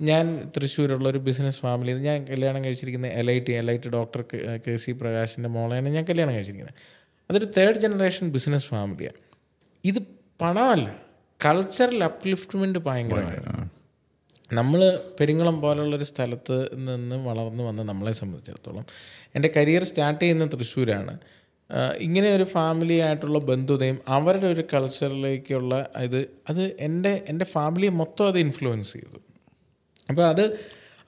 ഞാൻ തൃശ്ശൂരുള്ള ഒരു ബിസിനസ് ഫാമിലി ഞാൻ കല്യാണം കഴിച്ചിരിക്കുന്ന L I T L I T doctor K C പ്രകാശിൻ്റെ മോളെയാണ് ഞാൻ കല്യാണം കഴിച്ചിരിക്കുന്നത് അതൊരു തേർഡ് ജനറേഷൻ ബിസിനസ് ഫാമിലിയാണ് ഇത് പണമല്ല കൾച്ചറൽ അപ്ലിഫ്റ്റ്മെൻറ്റ് ഭയങ്കരമായിരുന്നു നമ്മൾ പെരിങ്ങളം പോലുള്ളൊരു സ്ഥലത്ത് നിന്ന് വളർന്നു വന്ന നമ്മളെ സംബന്ധിച്ചിടത്തോളം എൻ്റെ കരിയർ സ്റ്റാർട്ട് ചെയ്യുന്ന തൃശ്ശൂരാണ് ഇങ്ങനെ ഒരു ഫാമിലി ആയിട്ടുള്ള ബന്ധുതയും അവരുടെ ഒരു കൾച്ചറിലേക്കുള്ള ഇത് അത് എൻ്റെ എൻ്റെ ഫാമിലിയെ മൊത്തം അത് ഇൻഫ്ലുവൻസ് ചെയ്തു അപ്പോൾ അത്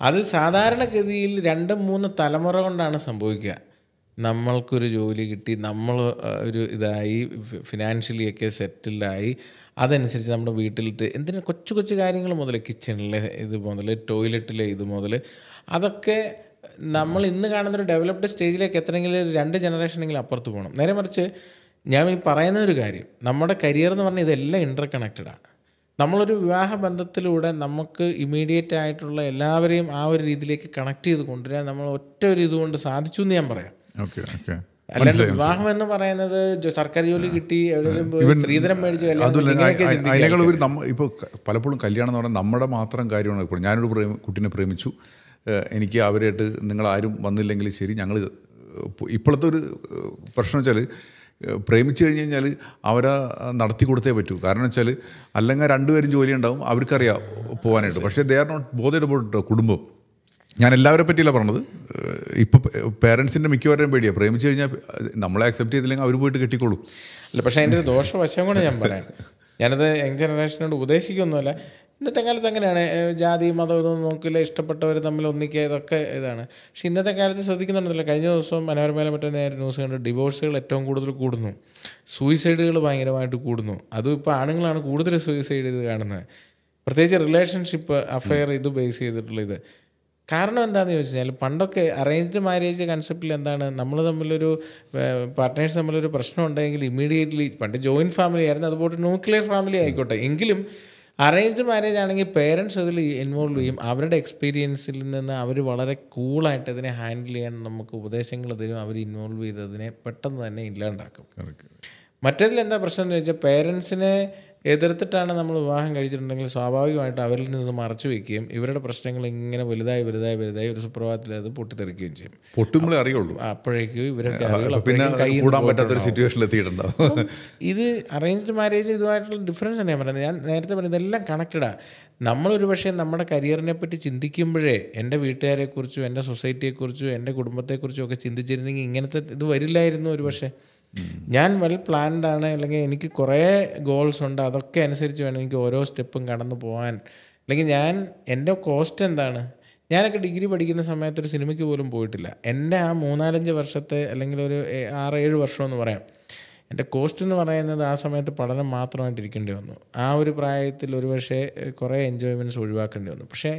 അത് സാധാരണഗതിയിൽ രണ്ട് മൂന്ന് തലമുറ കൊണ്ടാണ് സംഭവിക്കുക നമ്മൾക്കൊരു ജോലി കിട്ടി നമ്മൾ ഒരു ഇതായി ഫിനാൻഷ്യലിയൊക്കെ സെറ്റിൽഡായി അതനുസരിച്ച് നമ്മുടെ വീട്ടിലത്തെ എന്തിന് കൊച്ചു കൊച്ചു കാര്യങ്ങൾ മുതൽ കിച്ചണിലെ ഇത് മുതൽ ടോയ്ലറ്റിലെ ഇത് മുതൽ അതൊക്കെ നമ്മൾ ഇന്ന് കാണുന്ന ഒരു ഡെവലപ്ഡ് സ്റ്റേജിലേക്ക് എത്രയെങ്കിലും രണ്ട് ജനറേഷനെങ്കിലും അപ്പുറത്ത് പോകണം നേരെ മറിച്ച് ഞാൻ ഈ പറയുന്ന ഒരു കാര്യം നമ്മുടെ കരിയർ എന്ന് പറഞ്ഞാൽ ഇതെല്ലാം ഇൻ്റർ കണക്റ്റഡാണ് നമ്മളൊരു വിവാഹ ബന്ധത്തിലൂടെ നമുക്ക് ഇമ്മീഡിയറ്റ് ആയിട്ടുള്ള എല്ലാവരെയും ആ ഒരു രീതിയിലേക്ക് കണക്ട് ചെയ്ത് കൊണ്ടുവരാൻ നമ്മൾ ഒറ്റ ഒരു ഇതുകൊണ്ട് സാധിച്ചു എന്ന് ഞാൻ പറയാം അല്ലെങ്കിൽ വിവാഹം എന്ന് പറയുന്നത് സർക്കാർ ജോലി കിട്ടി സ്ത്രീധനം മേടിച്ചു ഇപ്പോൾ പലപ്പോഴും കല്യാണം എന്ന് പറഞ്ഞാൽ നമ്മുടെ മാത്രം കാര്യമാണ് ഇപ്പോൾ ഞാനൊരു പ്രേമ കുട്ടീനെ പ്രേമിച്ചു എനിക്ക് അവരായിട്ട് നിങ്ങൾ ആരും വന്നില്ലെങ്കിൽ ശരി ഞങ്ങൾ ഇപ്പോഴത്തെ ഒരു പ്രശ്നം വെച്ചാൽ പ്രേമിച്ചു കഴിഞ്ഞ് കഴിഞ്ഞാൽ അവരെ നടത്തി കൊടുത്തേ പറ്റൂ കാരണം വെച്ചാൽ അല്ലെങ്കിൽ രണ്ടുപേരും ജോലി ഉണ്ടാവും അവർക്കറിയാം പോകാനായിട്ട് പക്ഷേ they are not bothered about കുടുംബം ഞാൻ എല്ലാവരെ പറ്റിയില്ല പറഞ്ഞത് ഇപ്പോൾ പേരൻസിൻ്റെ മിക്കവാറും പേടിയാണ് പ്രേമിച്ചു കഴിഞ്ഞാൽ നമ്മളെ അക്സെപ്റ്റ് ചെയ്തില്ലെങ്കിൽ അവർ പോയിട്ട് കെട്ടിക്കോളും അല്ല പക്ഷേ അതിൻ്റെ ഒരു ദോഷവശം കൂടെ ഞാൻ പറയാം ഞാനത് യങ് ജനറേഷനോട് ഉപദേശിക്കൊന്നുമല്ല ഇന്നത്തെ കാലത്ത് അങ്ങനെയാണ് ജാതി മതം ഇതൊന്നും നോക്കില്ല ഇഷ്ടപ്പെട്ടവർ തമ്മിൽ ഒന്നിക്കുക ഇതൊക്കെ ഇതാണ് പക്ഷേ ഇന്നത്തെ കാലത്ത് ശ്രദ്ധിക്കുന്നുണ്ടല്ലോ കഴിഞ്ഞ ദിവസം മനോരമയിലെ മറ്റേ നേരെ ന്യൂസ് കണ്ട് ഡിവോഴ്സുകൾ ഏറ്റവും കൂടുതൽ കൂടുന്നു സൂയിസൈഡുകൾ ഭയങ്കരമായിട്ട് കൂടുന്നു അതും ഇപ്പോൾ ആണുങ്ങളാണ് കൂടുതൽ സൂയിസൈഡ് ചെയ്ത് കാണുന്നത് പ്രത്യേകിച്ച് റിലേഷൻഷിപ്പ് അഫെയർ ഇത് ബേസ് ചെയ്തിട്ടുള്ള ഇത് കാരണം എന്താണെന്ന് ചോദിച്ചു കഴിഞ്ഞാൽ പണ്ടൊക്കെ അറേഞ്ച്ഡ് മാരേജ് കൺസെപ്റ്റിൽ എന്താണ് നമ്മൾ തമ്മിലൊരു പാർട്ട്നേഴ്സ് തമ്മിലൊരു പ്രശ്നം ഉണ്ടെങ്കിൽ ഇമ്മീഡിയറ്റ്ലി പണ്ട് ജോയിൻറ്റ് ഫാമിലി ആയിരുന്നു അതുപോലെ ന്യൂക്ലിയർ ഫാമിലി ആയിക്കോട്ടെ എങ്കിലും അറേഞ്ച് മാരേജ് ആണെങ്കിൽ പേരൻസ് അതിൽ ഇൻവോൾവ് ചെയ്യും അവരുടെ എക്സ്പീരിയൻസിൽ നിന്ന് അവർ വളരെ കൂളായിട്ട് ഇതിനെ ഹാൻഡിൽ ചെയ്യാൻ നമുക്ക് ഉപദേശങ്ങൾ തരും അവർ ഇൻവോൾവ് ചെയ്തതിനെ പെട്ടെന്ന് തന്നെ ഇല്ലാണ്ടാക്കും മറ്റേതിൽ എന്താ പ്രശ്നം എന്ന് ചോദിച്ചാൽ പേരൻസിനെ എതിർത്തിട്ടാണ് നമ്മൾ വിവാഹം കഴിച്ചിട്ടുണ്ടെങ്കിൽ സ്വാഭാവികമായിട്ട് അവരിൽ നിന്ന് മറച്ചു വെക്കുകയും ഇവരുടെ പ്രശ്നങ്ങൾ ഇങ്ങനെ വലുതായി വലുതായി വലുതായി ഒരു സുപ്രഭാതത്തിൽ അത് പൊട്ടിത്തെറിക്കുകയും ചെയ്യും പൊട്ടുമ്പോൾ അറിയുള്ളൂ അപ്പോഴേക്കും ഇവരൊക്കെ സിറ്റുവേഷനിൽ എത്തിയിട്ടുണ്ടാവും ഇത് അറേഞ്ച്ഡ് മാരേജ് ഇതുമായിട്ടുള്ള ഡിഫറൻസ് തന്നെയാണ് ഞാൻ പറയുന്നത് ഞാൻ നേരത്തെ പറഞ്ഞത് ഇതെല്ലാം കണക്റ്റഡാ നമ്മളൊരു പക്ഷേ നമ്മുടെ കരിയറിനെ പറ്റി ചിന്തിക്കുമ്പോഴേ എൻ്റെ വീട്ടുകാരെക്കുറിച്ചും എൻ്റെ സൊസൈറ്റിയെക്കുറിച്ചും എൻ്റെ കുടുംബത്തെക്കുറിച്ചും ഒക്കെ ചിന്തിച്ചിരുന്നെങ്കിൽ ഇങ്ങനത്തെ ഇത് വരില്ലായിരുന്നു ഒരു പക്ഷേ ഞാൻ വെൽ പ്ലാൻഡ് ആണ് അല്ലെങ്കിൽ എനിക്ക് കുറേ ഗോൾസ് ഉണ്ട് അതൊക്കെ അനുസരിച്ച് വേണം എനിക്ക് ഓരോ സ്റ്റെപ്പും കടന്നു പോകാൻ അല്ലെങ്കിൽ ഞാൻ എൻ്റെ കോസ്റ്റ് എന്താണ് ഞാനൊക്കെ ഡിഗ്രി പഠിക്കുന്ന സമയത്ത് ഒരു സിനിമയ്ക്ക് പോലും പോയിട്ടില്ല എൻ്റെ ആ മൂന്നാലഞ്ച് വർഷത്തെ അല്ലെങ്കിൽ ഒരു ആറ് ഏഴ് വർഷം എന്ന് പറയാം എൻ്റെ കോസ്റ്റ് എന്ന് പറയുന്നത് ആ സമയത്ത് പഠനം മാത്രമായിട്ട് ഇരിക്കേണ്ടി വന്നു ആ ഒരു പ്രായത്തിൽ ഒരുപക്ഷെ കുറേ എൻജോയ്മെൻറ്റ്സ് ഒഴിവാക്കേണ്ടി വന്നു പക്ഷേ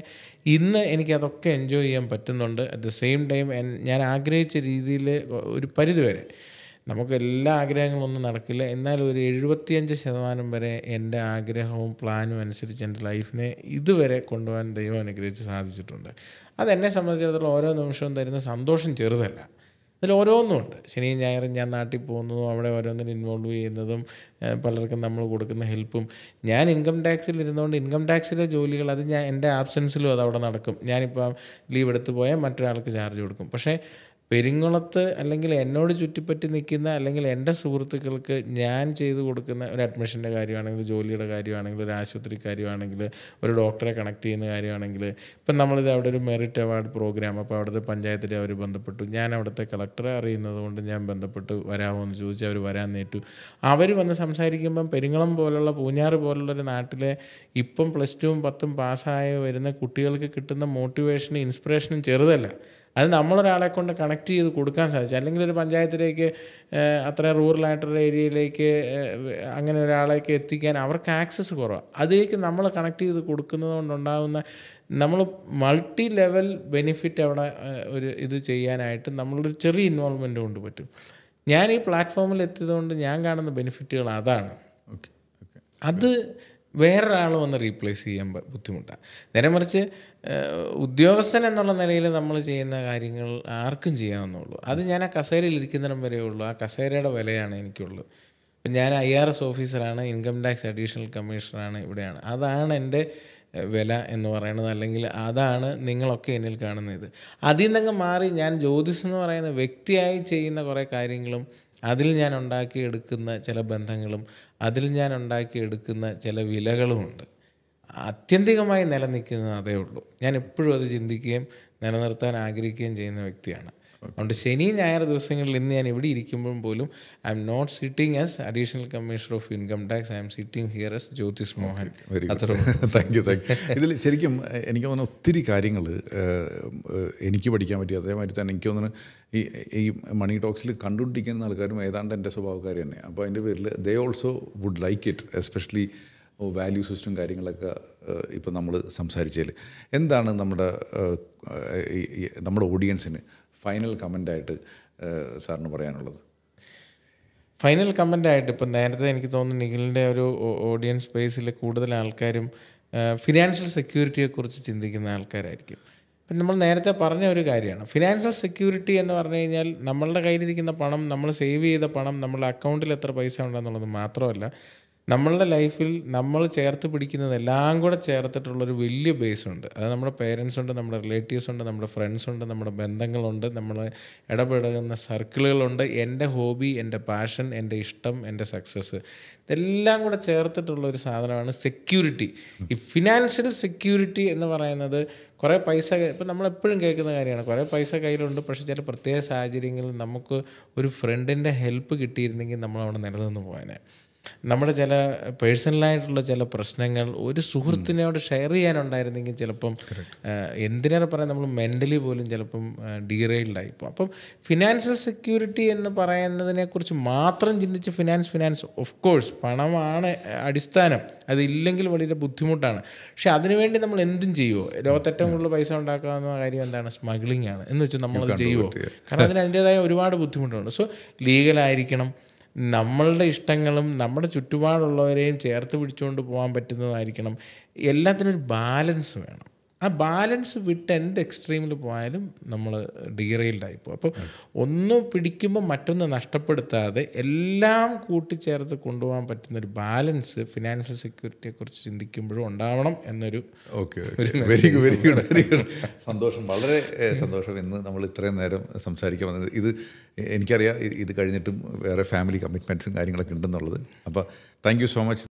ഇന്ന് എനിക്കതൊക്കെ എൻജോയ് ചെയ്യാൻ പറ്റുന്നുണ്ട് അറ്റ് ദ സെയിം ടൈം ഞാൻ ആഗ്രഹിച്ച രീതിയിൽ ഒരു പരിധിവരെ നമുക്ക് എല്ലാ ആഗ്രഹങ്ങളും ഒന്നും നടക്കില്ല എന്നാൽ ഒരു എഴുപത്തിയഞ്ച് ശതമാനം വരെ എൻ്റെ ആഗ്രഹവും പ്ലാനും അനുസരിച്ച് എൻ്റെ ലൈഫിനെ ഇതുവരെ കൊണ്ടുപോകാൻ ദൈവം അനുഗ്രഹിച്ച് സാധിച്ചിട്ടുണ്ട് അതെന്നെ സംബന്ധിച്ചിടത്തോളം ഓരോ നിമിഷവും തരുന്ന സന്തോഷം ചെറുതല്ല അതിൽ ഉണ്ട് ശനിയും ഞായറും ഞാൻ നാട്ടിൽ പോകുന്നതും അവിടെ ഓരോന്നിനും ഇൻവോൾവ് ചെയ്യുന്നതും പലർക്കും നമ്മൾ കൊടുക്കുന്ന ഹെൽപ്പും ഞാൻ ഇൻകം ടാക്സിൽ ഇരുന്നുകൊണ്ട് ഇൻകം ടാക്സിലെ ജോലികൾ അത് ഞാൻ എൻ്റെ ആബ്സെൻസിലും അത് അവിടെ നടക്കും ഞാനിപ്പോൾ ലീവ് എടുത്ത് പോയാൽ മറ്റൊരാൾക്ക് ചാർജ് കൊടുക്കും പക്ഷേ പെരിങ്ങുളത്ത് അല്ലെങ്കിൽ എന്നോട് ചുറ്റിപ്പറ്റി നിൽക്കുന്ന അല്ലെങ്കിൽ എൻ്റെ സുഹൃത്തുക്കൾക്ക് ഞാൻ ചെയ്തു കൊടുക്കുന്ന ഒരു അഡ്മിഷൻ്റെ കാര്യമാണെങ്കിൽ ജോലിയുടെ കാര്യമാണെങ്കിൽ ഒരു ആശുപത്രി കാര്യമാണെങ്കിൽ ഒരു ഡോക്ടറെ കണക്ട് ചെയ്യുന്ന കാര്യമാണെങ്കിൽ ഇപ്പം നമ്മളിത് അവിടെ ഒരു മെറിറ്റ് അവാർഡ് പ്രോഗ്രാം അപ്പോൾ അവിടുത്തെ പഞ്ചായത്തിലെ അവർ ബന്ധപ്പെട്ടു ഞാൻ അവിടുത്തെ കളക്ടറെ അറിയുന്നത് കൊണ്ട് ഞാൻ ബന്ധപ്പെട്ട് വരാമോ എന്ന് ചോദിച്ചു അവർ വരാൻ നേറ്റു അവർ വന്ന് സംസാരിക്കുമ്പം പെരിങ്ങളം പോലുള്ള പൂഞ്ഞാറ് പോലുള്ള ഒരു നാട്ടിലെ ഇപ്പം പ്ലസ് ടുവും പത്തും പാസ്സായി വരുന്ന കുട്ടികൾക്ക് കിട്ടുന്ന മോട്ടിവേഷനും ഇൻസ്പിറേഷനും ചെറുതല്ല അത് നമ്മളൊരാളെ കൊണ്ട് കണക്ട് ചെയ്ത് കൊടുക്കാൻ സാധിച്ചു അല്ലെങ്കിൽ ഒരു പഞ്ചായത്തിലേക്ക് അത്ര റൂറലായിട്ടുള്ള ഏരിയയിലേക്ക് അങ്ങനെ ഒരാളേക്ക് എത്തിക്കാൻ അവർക്ക് ആക്സസ് കുറവാണ് അതിലേക്ക് നമ്മൾ കണക്ട് ചെയ്ത് കൊടുക്കുന്നത് കൊണ്ടുണ്ടാകുന്ന നമ്മൾ മൾട്ടി ലെവൽ ബെനിഫിറ്റ് അവിടെ ഒരു ഇത് ചെയ്യാനായിട്ട് നമ്മളൊരു ചെറിയ ഇൻവോൾവ്മെൻ്റ് കൊണ്ട് പറ്റും ഞാൻ ഈ പ്ലാറ്റ്ഫോമിൽ എത്തിയതുകൊണ്ട് ഞാൻ കാണുന്ന ബെനിഫിറ്റുകൾ അതാണ് ഓക്കെ അത് വേറൊരാൾ വന്ന് റീപ്ലേസ് ചെയ്യാൻ ബുദ്ധിമുട്ടാണ് നേരെ മറിച്ച് ഉദ്യോഗസ്ഥൻ എന്നുള്ള നിലയിൽ നമ്മൾ ചെയ്യുന്ന കാര്യങ്ങൾ ആർക്കും ചെയ്യാവുന്നുള്ളൂ അത് ഞാൻ ആ കസേരയിൽ ഇരിക്കുന്നിടം വരെ ഉള്ളൂ ആ കസേരയുടെ വിലയാണ് എനിക്കുള്ളത് ഇപ്പം ഞാൻ ഐ ആർ എസ് ഓഫീസറാണ് ഇൻകം ടാക്സ് അഡീഷണൽ കമ്മീഷണറാണ് ഇവിടെയാണ് അതാണ് എൻ്റെ വില എന്ന് പറയുന്നത് അല്ലെങ്കിൽ അതാണ് നിങ്ങളൊക്കെ എന്നിൽ കാണുന്നത് അതിൽ നിന്നങ്ങ് മാറി ഞാൻ ജ്യോതിസ് എന്ന് പറയുന്ന വ്യക്തിയായി ചെയ്യുന്ന കുറേ കാര്യങ്ങളും അതിൽ ഞാൻ ഉണ്ടാക്കിയെടുക്കുന്ന ചില ബന്ധങ്ങളും അതിൽ ഞാൻ ഉണ്ടാക്കിയെടുക്കുന്ന ചില വിലകളുമുണ്ട് ആത്യന്തികമായി നിലനിൽക്കുന്നത് അതേ ഉള്ളൂ ഞാൻ എപ്പോഴും അത് ചിന്തിക്കുകയും നിലനിർത്താൻ ആഗ്രഹിക്കുകയും ചെയ്യുന്ന വ്യക്തിയാണ് അതുകൊണ്ട് ശനി ഞായർ ദിവസങ്ങളിൽ ഇന്ന് ഞാൻ എവിടെ ഇരിക്കുമ്പോഴും പോലും I am not sitting as additional commissioner of income tax I am sitting here as Jyothish Mohan very good thank you thank ഇതിൽ ശരിക്കും എനിക്ക് തോന്നുന്ന ഒത്തിരി കാര്യങ്ങൾ എനിക്ക് പഠിക്കാൻ പറ്റി അതേമാതിരി തന്നെ എനിക്ക് തോന്നുന്നു ഈ ഈ മണി ടോക്സിൽ കണ്ടുകൊണ്ടിരിക്കുന്ന ആൾക്കാരും ഏതാണ്ട് എൻ്റെ സ്വഭാവക്കാർ തന്നെ അപ്പോൾ അതിൻ്റെ പേരിൽ they also would like it especially value system കാര്യങ്ങളൊക്കെ ഇപ്പോൾ നമ്മൾ സംസാരിച്ചതിൽ എന്താണ് നമ്മുടെ നമ്മുടെ ഓഡിയൻസിന് ഫൈനൽ കമൻ്റായിട്ട് സാറിന് പറയാനുള്ളത് ഫൈനൽ കമൻ്റായിട്ട് ഇപ്പം നേരത്തെ എനിക്ക് തോന്നുന്നു നിഖിലിൻ്റെ ഒരു ഓഡിയൻസ് ബേസിൽ കൂടുതൽ ആൾക്കാരും ഫിനാൻഷ്യൽ സെക്യൂരിറ്റിയെക്കുറിച്ച് ചിന്തിക്കുന്ന ആൾക്കാരായിരിക്കും ഇപ്പം നമ്മൾ നേരത്തെ പറഞ്ഞ ഒരു കാര്യമാണ് ഫിനാൻഷ്യൽ സെക്യൂരിറ്റി എന്ന് പറഞ്ഞു കഴിഞ്ഞാൽ നമ്മളുടെ കയ്യിലിരിക്കുന്ന പണം നമ്മൾ സേവ് ചെയ്ത പണം നമ്മളുടെ അക്കൗണ്ടിൽ എത്ര പൈസ ഉണ്ടെന്നുള്ളത് മാത്രമല്ല നമ്മളുടെ ലൈഫിൽ നമ്മൾ ചേർത്ത് പിടിക്കുന്നത് എല്ലാം കൂടെ ചേർത്തിട്ടുള്ളൊരു വലിയ ബേസ് ഉണ്ട് അത് നമ്മുടെ പേരൻസ് ഉണ്ട് നമ്മുടെ റിലേറ്റീവ്സ് ഉണ്ട് നമ്മുടെ ഫ്രണ്ട്സ് ഉണ്ട് നമ്മുടെ ബന്ധങ്ങളുണ്ട് നമ്മൾ ഇടപെടുന്ന സർക്കിളുകളുണ്ട് എൻ്റെ ഹോബി എൻ്റെ പാഷൻ എൻ്റെ ഇഷ്ടം എൻ്റെ സക്സസ് ഇതെല്ലാം കൂടെ ചേർത്തിട്ടുള്ള ഒരു സാധനമാണ് സെക്യൂരിറ്റി ഈ ഫിനാൻഷ്യൽ സെക്യൂരിറ്റി എന്ന് പറയുന്നത് കുറേ പൈസ ഇപ്പം നമ്മളെപ്പോഴും കേൾക്കുന്ന കാര്യമാണ് കുറേ പൈസ കയ്യിലുണ്ട് പക്ഷേ ചില പ്രത്യേക സാഹചര്യങ്ങളിൽ നമുക്ക് ഒരു ഫ്രണ്ടിൻ്റെ ഹെൽപ്പ് കിട്ടിയിരുന്നെങ്കിൽ നമ്മൾ അവിടെ നിലനിന്ന് പോകാനായി നമ്മുടെ ചില പേഴ്സണലായിട്ടുള്ള ചില പ്രശ്നങ്ങൾ ഒരു സുഹൃത്തിനോട് ഷെയർ ചെയ്യാനുണ്ടായിരുന്നെങ്കിൽ ചിലപ്പം എന്തിനേറെ പറയാൻ നമ്മൾ മെൻ്റലി പോലും ചിലപ്പം ഡീറെയിൽഡായി പോകും അപ്പം ഫിനാൻഷ്യൽ സെക്യൂരിറ്റി എന്ന് പറയുന്നതിനെക്കുറിച്ച് മാത്രം ചിന്തിച്ച് ഫിനാൻസ് ഫിനാൻസ് ഓഫ് കോഴ്സ് പണമാണ് അടിസ്ഥാനം അതില്ലെങ്കിൽ വളരെ ബുദ്ധിമുട്ടാണ് പക്ഷെ അതിനുവേണ്ടി നമ്മൾ എന്തും ചെയ്യുമോ ലോകത്തേറ്റവും കൂടുതൽ പൈസ ഉണ്ടാക്കാവുന്ന കാര്യം എന്താണ് സ്മഗ്ലിംഗ് ആണ് എന്ന് വെച്ചാൽ നമ്മളത് ചെയ്യുമോ കാരണം അതിന് അതിൻ്റെതായ ഒരുപാട് ബുദ്ധിമുട്ടുണ്ട് സോ ലീഗലായിരിക്കണം നമ്മളുടെ ഇഷ്ടങ്ങളും നമ്മുടെ ചുറ്റുപാടുള്ളവരെയും ചേർത്ത് പിടിച്ചുകൊണ്ട് പോകാൻ പറ്റുന്നതായിരിക്കണം എല്ലാത്തിനും ഒരു ബാലൻസ് വേണം ആ ബാലൻസ് വിട്ട് എന്ത് എക്സ്ട്രീമിൽ പോയാലും നമ്മൾ ഡീറെയിൽഡായി പോകും അപ്പോൾ ഒന്ന് പിടിക്കുമ്പോൾ മറ്റൊന്ന് നഷ്ടപ്പെടുത്താതെ എല്ലാം കൂട്ടിച്ചേർത്ത് കൊണ്ടുപോകാൻ പറ്റുന്ന ഒരു ബാലൻസ് ഫിനാൻഷ്യൽ സെക്യൂരിറ്റിയെക്കുറിച്ച് ചിന്തിക്കുമ്പോഴും ഉണ്ടാവണം എന്നൊരു okay very good very good സന്തോഷം വളരെ സന്തോഷം ഇന്ന് നമ്മൾ ഇത്രയും നേരം സംസാരിക്കാൻ വന്നത് ഇത് എനിക്കറിയാം ഇത് കഴിഞ്ഞിട്ടും വേറെ ഫാമിലി കമ്മിറ്റ്മെൻറ്റ്സും കാര്യങ്ങളൊക്കെ ഉണ്ടെന്നുള്ളത് അപ്പോൾ താങ്ക് യു സോ മച്ച്